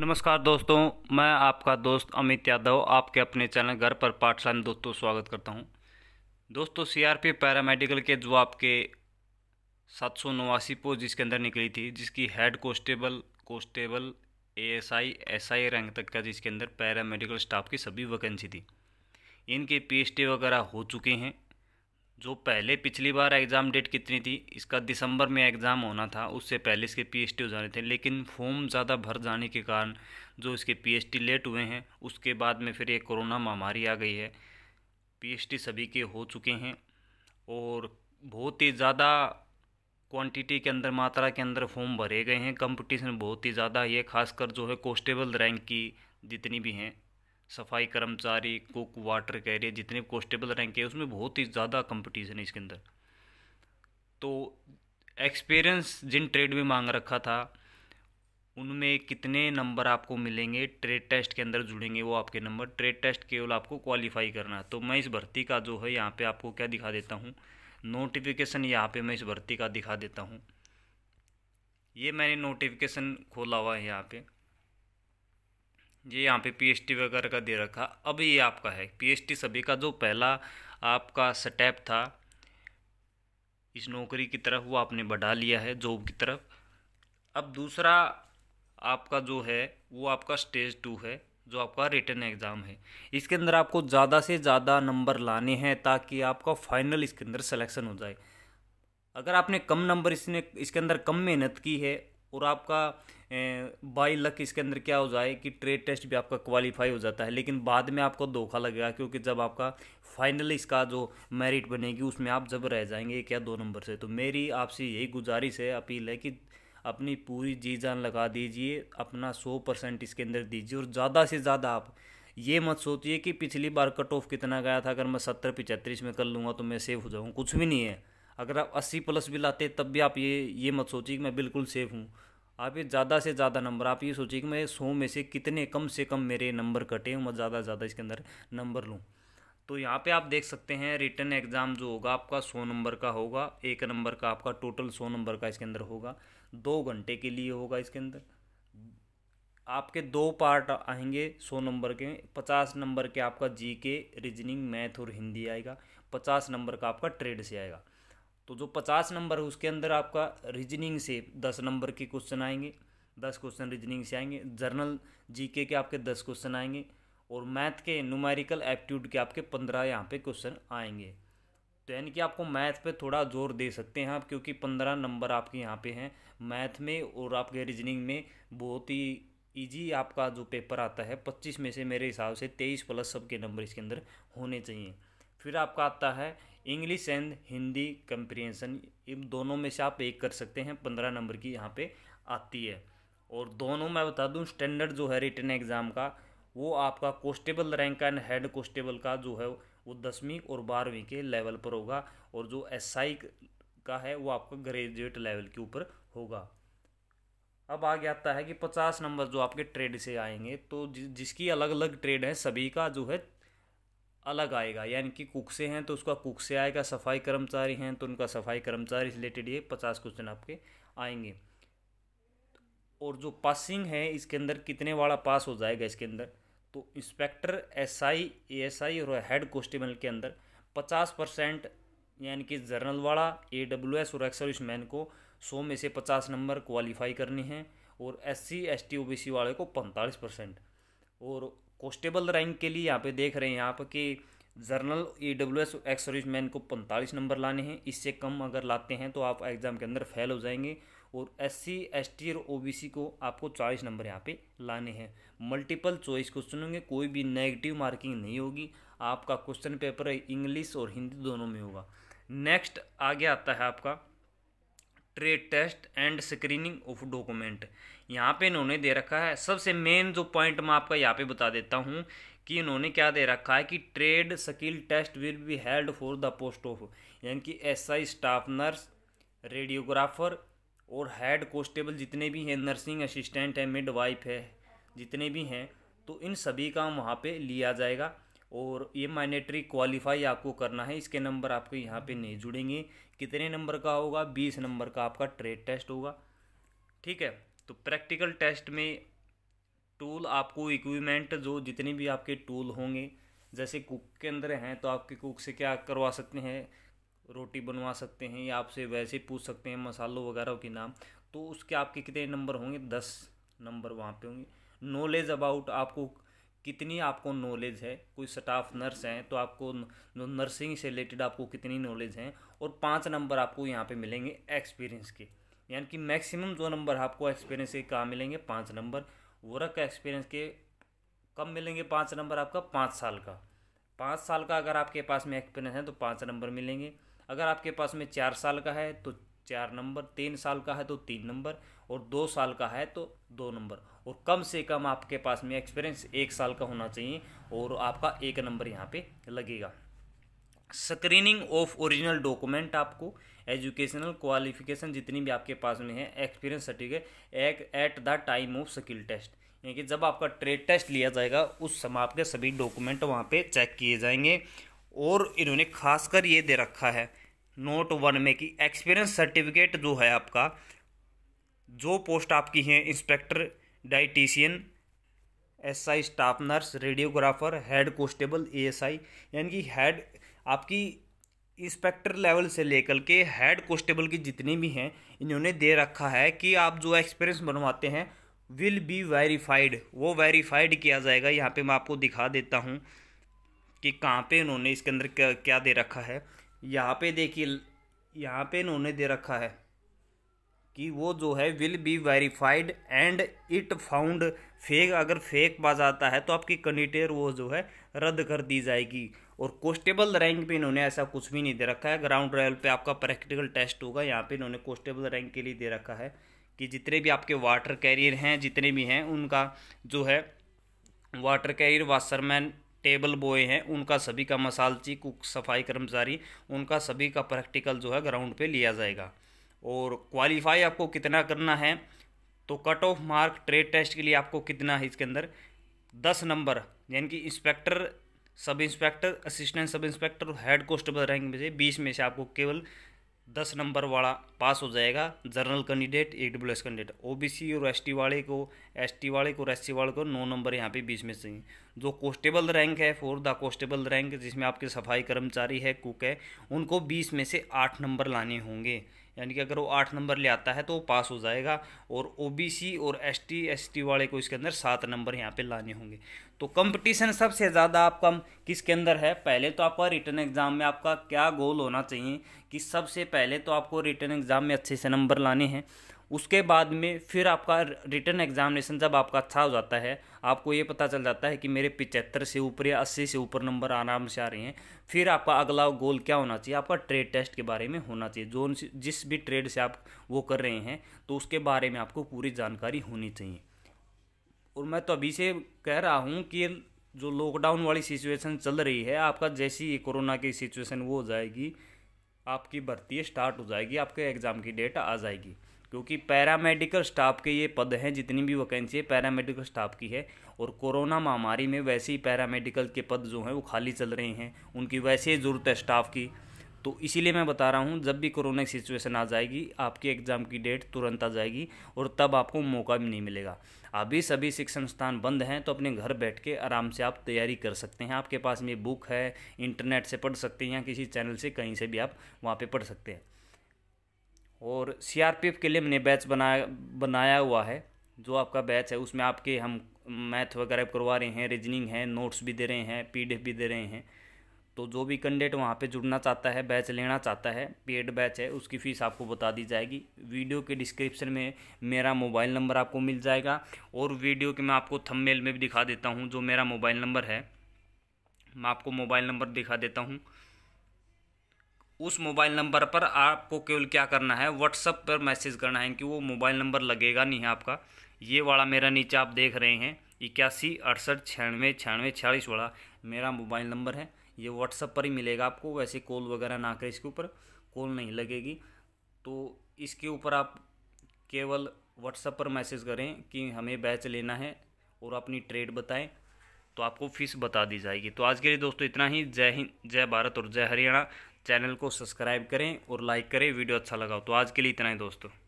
नमस्कार दोस्तों मैं आपका दोस्त अमित यादव आपके अपने चैनल घर पर पाठशाला में दोस्तों स्वागत करता हूं दोस्तों सीआरपी पैरामेडिकल के जो आपके सात सौ नवासी पोस्ट जिसके अंदर निकली थी जिसकी head constable constable ASI SI rank तक का जिसके अंदर पैरामेडिकल स्टाफ की सभी वैकेंसी थी इनके पी वगैरह हो चुके हैं जो पहले पिछली बार एग्ज़ाम डेट कितनी थी इसका दिसंबर में एग्ज़ाम होना था उससे पहले इसके पीएचटी हो जाने थे लेकिन फॉर्म ज़्यादा भर जाने के कारण जो इसके पीएचटी लेट हुए हैं उसके बाद में फिर ये कोरोना महामारी आ गई है पीएचटी सभी के हो चुके हैं और बहुत ही ज़्यादा क्वांटिटी के अंदर मात्रा के अंदर फॉर्म भरे गए हैं कंपटीशन बहुत ही ज़्यादा है खासकर जो है कॉन्स्टेबल रैंक की जितनी भी हैं सफाई कर्मचारी कुक वाटर कैरियर जितने भी कॉन्स्टेबल रैंक है उसमें बहुत ही ज़्यादा कंपटीशन है इसके अंदर तो एक्सपीरियंस जिन ट्रेड में मांग रखा था उनमें कितने नंबर आपको मिलेंगे ट्रेड टेस्ट के अंदर जुड़ेंगे वो आपके नंबर ट्रेड टेस्ट केवल आपको क्वालिफाई करना तो मैं इस भर्ती का जो है यहाँ पे आपको क्या दिखा देता हूँ नोटिफिकेशन यहाँ पे मैं इस भर्ती का दिखा देता हूँ ये मैंने नोटिफिकेशन खोला हुआ है यहाँ पे ये यहाँ पे पीएचटी वगैरह का दे रखा अब ये आपका है पीएचटी सभी का जो पहला आपका स्टेप था इस नौकरी की तरफ वो आपने बढ़ा लिया है जॉब की तरफ अब दूसरा आपका जो है वो आपका स्टेज टू है जो आपका रिटर्न एग्ज़ाम है इसके अंदर आपको ज़्यादा से ज़्यादा नंबर लाने हैं ताकि आपका फाइनल इसके अंदर सिलेक्शन हो जाए अगर आपने कम नंबर इसने इसके अंदर कम मेहनत की है और आपका बाई लक इसके अंदर क्या हो जाए कि ट्रेड टेस्ट भी आपका क्वालिफाई हो जाता है लेकिन बाद में आपको धोखा लगेगा क्योंकि जब आपका फाइनल इसका जो मेरिट बनेगी उसमें आप जब रह जाएंगे एक या दो नंबर से तो मेरी आपसे यही गुजारिश है अपील है कि अपनी पूरी जी जान लगा दीजिए अपना सौ परसेंट इसके अंदर दीजिए और ज़्यादा से ज़्यादा आप ये मत सोचिए कि पिछली बार कट ऑफ कितना गया था अगर मैं सत्तर पिचहत्तर में कर लूँगा तो मैं सेफ हो जाऊँ कुछ भी नहीं है अगर आप अस्सी प्लस भी लाते तब भी आप ये ये मत सोचिए कि मैं बिल्कुल सेफ हूँ आप ये ज़्यादा से ज़्यादा नंबर आप ये सोचिए कि मैं सौ में से कितने कम से कम मेरे नंबर कटे मैं ज़्यादा से ज़्यादा इसके अंदर नंबर लूँ तो यहाँ पे आप देख सकते हैं रिटर्न एग्ज़ाम जो होगा आपका सौ नंबर का होगा एक नंबर का आपका टोटल सौ नंबर का इसके अंदर होगा दो घंटे के लिए होगा इसके अंदर आपके दो पार्ट आएंगे सौ नंबर के पचास नंबर के आपका जी के रीजनिंग मैथ और हिंदी आएगा पचास नंबर का आपका ट्रेड से आएगा तो जो पचास नंबर है उसके अंदर आपका रीजनिंग से दस नंबर के क्वेश्चन आएंगे दस क्वेश्चन रीजनिंग से आएंगे जर्नल जी के आपके दस क्वेश्चन आएंगे और मैथ के न्यूमेरिकल एप्टीट्यूड के आपके पंद्रह यहाँ पे क्वेश्चन आएंगे तो यानी कि आपको मैथ पे थोड़ा जोर दे सकते हैं आप क्योंकि पंद्रह नंबर आपके यहाँ पे हैं मैथ में और आपके रीजनिंग में बहुत ही ईजी आपका जो पेपर आता है पच्चीस में से मेरे हिसाब से तेईस प्लस सबके नंबर इसके अंदर होने चाहिए फिर आपका आता है इंग्लिश एंड हिंदी कंप्रिहेंसन इन दोनों में से आप एक कर सकते हैं पंद्रह नंबर की यहाँ पे आती है और दोनों मैं बता दूँ स्टैंडर्ड जो है रिटर्न एग्ज़ाम का वो आपका कॉन्स्टेबल रैंक का एंड हेड कॉन्स्टेबल का जो है वो दसवीं और बारहवीं के लेवल पर होगा और जो एस आई का है वो आपका ग्रेजुएट लेवल के ऊपर होगा अब आगे आता है कि पचास नंबर जो आपके ट्रेड से आएंगे तो जिसकी अलग अलग ट्रेड है सभी का जो है अलग आएगा यानी कि कुक से हैं तो उसका कुक से आएगा सफाई कर्मचारी हैं तो उनका सफाई कर्मचारी रिलेटेड ये पचास क्वेश्चन आपके आएंगे और जो पासिंग है इसके अंदर कितने वाला पास हो जाएगा इसके अंदर तो इंस्पेक्टर एसआई एएसआई और हेड कॉन्स्टेबल के अंदर पचास परसेंट यानी कि जर्नल वाला ए डब्ल्यू एस और एक्सर्विस मैन को सौ में से पचास नंबर क्वालिफाई करनी है और S C S T O B C वाले को पैंतालीस परसेंट और कॉन्स्टेबल रैंक के लिए यहाँ पे देख रहे हैं आप कि general E W S ex serviceman को पैंतालीस नंबर लाने हैं इससे कम अगर लाते हैं तो आप एग्ज़ाम के अंदर फेल हो जाएंगे और एस सी एस टी और ओ बी सी को आपको चालीस नंबर यहाँ पे लाने हैं मल्टीपल चॉइस क्वेश्चन होंगे कोई भी नेगेटिव मार्किंग नहीं होगी आपका क्वेश्चन पेपर इंग्लिश और हिंदी दोनों में होगा नेक्स्ट आगे आता है आपका trade test and screening of document यहाँ पे इन्होंने दे रखा है सबसे मेन जो पॉइंट मैं आपका यहाँ पे बता देता हूँ कि इन्होंने क्या दे रखा है कि trade skill test will be held for the post of यानी कि S I staff nurse radiographer और हेड कॉन्स्टेबल जितने भी हैं नर्सिंग असिस्टेंट है मिड वाइफ है जितने भी हैं तो इन सभी का वहाँ पे लिया जाएगा और ये माइनेटरी क्वालिफाई आपको करना है इसके नंबर आपके यहाँ पे नहीं जुड़ेंगे कितने नंबर का होगा बीस नंबर का आपका ट्रेड टेस्ट होगा ठीक है तो प्रैक्टिकल टेस्ट में टूल आपको इक्विपमेंट जो जितने भी आपके टूल होंगे जैसे कुक के अंदर हैं तो आपके कुक से क्या करवा सकते हैं रोटी बनवा सकते हैं या आपसे वैसे पूछ सकते हैं मसालों वगैरह के नाम तो उसके आपके कितने नंबर होंगे दस नंबर वहाँ पे होंगे नॉलेज अबाउट आपको कितनी आपको नॉलेज है कोई स्टाफ नर्स हैं तो आपको नर्सिंग से रिलेटेड आपको कितनी नॉलेज है और पाँच नंबर आपको यहाँ पे मिलेंगे एक्सपीरियंस के यानी कि मैक्सिमम जो नंबर आपको एक्सपीरियंस के कहाँ मिलेंगे पाँच नंबर वर्क एक्सपीरियंस के कब मिलेंगे पाँच नंबर आपका पाँच साल का पाँच साल का अगर आपके पास में एक्सपीरियंस है तो पाँच नंबर मिलेंगे अगर आपके पास में चार साल का है तो चार नंबर तीन साल का है तो तीन नंबर और दो साल का है तो दो नंबर और कम से कम आपके पास में एक्सपीरियंस एक साल का होना चाहिए और आपका एक नंबर यहाँ पे लगेगा स्क्रीनिंग ऑफ ओरिजिनल डॉक्यूमेंट आपको एजुकेशनल क्वालिफिकेशन जितनी भी आपके पास में है एक्सपीरियंस सर्टिफिकेट एक at the time of skill test यानी कि जब आपका ट्रेड टेस्ट लिया जाएगा उस समय आपके सभी डॉक्यूमेंट वहाँ पे चेक किए जाएंगे और इन्होंने खासकर ये दे रखा है नोट वन में कि एक्सपीरियंस सर्टिफिकेट जो है आपका जो पोस्ट आपकी है inspector dietitian SI staff nurse radiographer head S ASI यानी कि हेड आपकी इंस्पेक्टर लेवल से लेकर के हेड कॉन्स्टेबल की जितनी भी हैं इन्होंने दे रखा है कि आप जो एक्सपीरियंस बनवाते हैं विल बी वेरीफाइड वो वेरीफाइड किया जाएगा यहाँ पे मैं आपको दिखा देता हूँ कि कहाँ पे इन्होंने इसके अंदर क्या, क्या दे रखा है यहाँ पे देखिए यहाँ पे इन्होंने दे रखा है कि वो जो है will be verified and it found fake अगर फेक बाज आता है तो आपकी कंडिटेयर वो जो है रद्द कर दी जाएगी और कोस्टेबल रैंक पे इन्होंने ऐसा कुछ भी नहीं दे रखा है ग्राउंड लेवल पे आपका प्रैक्टिकल टेस्ट होगा यहाँ पे इन्होंने कोस्टेबल रैंक के लिए दे रखा है कि जितने भी आपके वाटर कैरियर हैं जितने भी हैं उनका जो है water carrier washerman table boy हैं उनका सभी का मसालची कुक सफाई कर्मचारी उनका सभी का प्रैक्टिकल जो है ग्राउंड पे लिया जाएगा और क्वालिफाई आपको कितना करना है तो cut off mark trade test के लिए आपको कितना है इसके अंदर दस नंबर यानी कि inspector sub inspector assistant sub inspector और हेड कॉन्स्टेबल रैंक में से बीस में से आपको केवल दस नंबर वाला पास हो जाएगा general candidate E W S candidate O B C और एस टी वाले को एस टी वाले को एस वाले को नौ नंबर यहाँ पे बीच में चाहिए जो कॉन्स्टेबल रैंक है फोर द कॉन्स्टेबल रैंक जिसमें आपके सफाई कर्मचारी है कुक है उनको बीस में से आठ नंबर लाने होंगे यानी कि अगर वो आठ नंबर ले आता है तो वो पास हो जाएगा और ओबीसी और एसटी एसटी वाले को इसके अंदर सात नंबर यहाँ पे लाने होंगे तो कंपटीशन सबसे ज़्यादा आपका किसके अंदर है पहले तो आपका रिटर्न एग्ज़ाम में आपका क्या गोल होना चाहिए कि सबसे पहले तो आपको रिटर्न एग्ज़ाम में अच्छे से नंबर लाने हैं उसके बाद में फिर आपका रिटर्न एग्जामिनेशन जब आपका अच्छा हो जाता है आपको ये पता चल जाता है कि मेरे पिचहत्तर से ऊपर या अस्सी से ऊपर नंबर आराम से आ रहे हैं फिर आपका अगला गोल क्या होना चाहिए आपका ट्रेड टेस्ट के बारे में होना चाहिए जो जिस भी ट्रेड से आप वो कर रहे हैं तो उसके बारे में आपको पूरी जानकारी होनी चाहिए और मैं तो अभी से कह रहा हूँ कि जो लॉकडाउन वाली सिचुएशन चल रही है आपका जैसी ही कोरोना की सिचुएशन वो हो जाएगी आपकी भर्ती स्टार्ट हो जाएगी आपके एग्ज़ाम की डेट आ जाएगी क्योंकि पैरामेडिकल स्टाफ के ये पद हैं जितनी भी वैकेंसी है पैरामेडिकल स्टाफ की है और कोरोना महामारी में वैसे ही पैरामेडिकल के पद जो हैं वो खाली चल रहे हैं उनकी वैसे ही ज़रूरत है स्टाफ की तो इसीलिए मैं बता रहा हूँ जब भी कोरोना की सिचुएशन आ जाएगी आपके एग्ज़ाम की डेट तुरंत आ जाएगी और तब आपको मौका भी नहीं मिलेगा अभी सभी शिक्षण संस्थान बंद हैं तो अपने घर बैठ के आराम से आप तैयारी कर सकते हैं आपके पास में बुक है इंटरनेट से पढ़ सकते हैं या किसी चैनल से कहीं से भी आप वहाँ पर पढ़ सकते हैं और सी के लिए मैंने बैच बनाया बनाया हुआ है जो आपका बैच है उसमें आपके हम मैथ वगैरह करवा रहे हैं रीजनिंग है नोट्स भी दे रहे हैं पी भी दे रहे हैं तो जो भी कैंडिडेट वहाँ पे जुड़ना चाहता है बैच लेना चाहता है पेड बैच है उसकी फ़ीस आपको बता दी जाएगी वीडियो के डिस्क्रिप्शन में मेरा मोबाइल नंबर आपको मिल जाएगा और वीडियो के मैं आपको थंबनेल में भी दिखा देता हूँ जो मेरा मोबाइल नंबर है मैं आपको मोबाइल नंबर दिखा देता हूँ उस मोबाइल नंबर पर आपको केवल क्या करना है व्हाट्सअप पर मैसेज करना है कि वो मोबाइल नंबर लगेगा नहीं आपका ये वाला मेरा नीचे आप देख रहे हैं इक्यासी अड़सठ छियानवे छियानवे छियालीस वाला मेरा मोबाइल नंबर है ये व्हाट्सअप पर ही मिलेगा आपको वैसे कॉल वगैरह ना करें इसके ऊपर कॉल नहीं लगेगी तो इसके ऊपर आप केवल व्हाट्सअप पर मैसेज करें कि हमें बैच लेना है और अपनी ट्रेड बताएं तो आपको फीस बता दी जाएगी तो आज के लिए दोस्तों इतना ही जय हिंद जय भारत और जय हरियाणा चैनल को सब्सक्राइब करें और लाइक करें वीडियो अच्छा लगा तो आज के लिए इतना ही दोस्तों